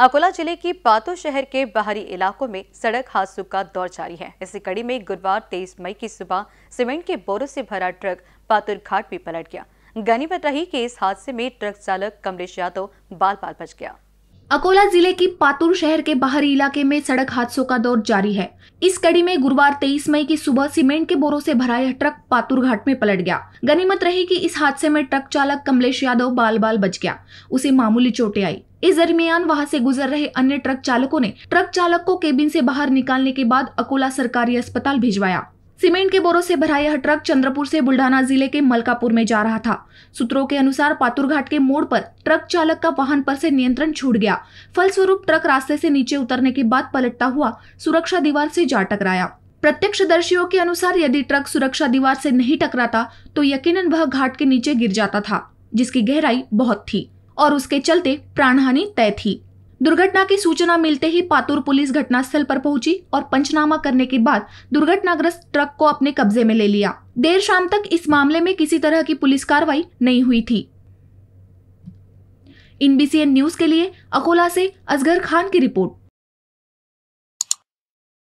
अकोला जिले की पातो शहर के बाहरी इलाकों में सड़क हादसों का दौर जारी है इसी कड़ी में गुरुवार 23 मई की सुबह सीमेंट के बोरों से भरा ट्रक पातुर घाट में पलट गया गनीमत रही कि इस हादसे में ट्रक चालक कमलेश यादव बाल बाल बच गया अकोला जिले की पातुर शहर के बाहरी इलाके में सड़क हादसों का दौर जारी है इस कड़ी में गुरुवार 23 मई की सुबह सीमेंट के बोरों से भरा यह ट्रक पातुर घाट में पलट गया गनीमत रही कि इस हादसे में ट्रक चालक कमलेश यादव बाल बाल बच गया उसे मामूली चोटें आई इस दरमियान वहां से गुजर रहे अन्य ट्रक चालकों ने ट्रक चालक को केबिन से बाहर निकालने के बाद अकोला सरकारी अस्पताल भिजवाया सीमेंट के बोरों से भरा यह ट्रक चंद्रपुर से बुल्ढाना जिले के मलकापुर में जा रहा था सूत्रों के अनुसार पातुरघाट के मोड़ पर ट्रक चालक का वाहन पर से नियंत्रण छूट गया फलस्वरूप ट्रक रास्ते से नीचे उतरने के बाद पलटता हुआ सुरक्षा दीवार से जा टकराया प्रत्यक्ष दर्शियों के अनुसार यदि ट्रक सुरक्षा दीवार से नहीं टकराता तो यकीनन वह घाट के नीचे गिर जाता था जिसकी गहराई बहुत थी और उसके चलते प्राणहानि तय थी दुर्घटना की सूचना मिलते ही पातूर पुलिस घटनास्थल पर पहुंची और पंचनामा करने के बाद दुर्घटनाग्रस्त ट्रक को अपने कब्जे में ले लिया देर शाम तक इस मामले में किसी तरह की पुलिस कार्रवाई नहीं हुई थी इन न्यूज के लिए अकोला से असगर खान की रिपोर्ट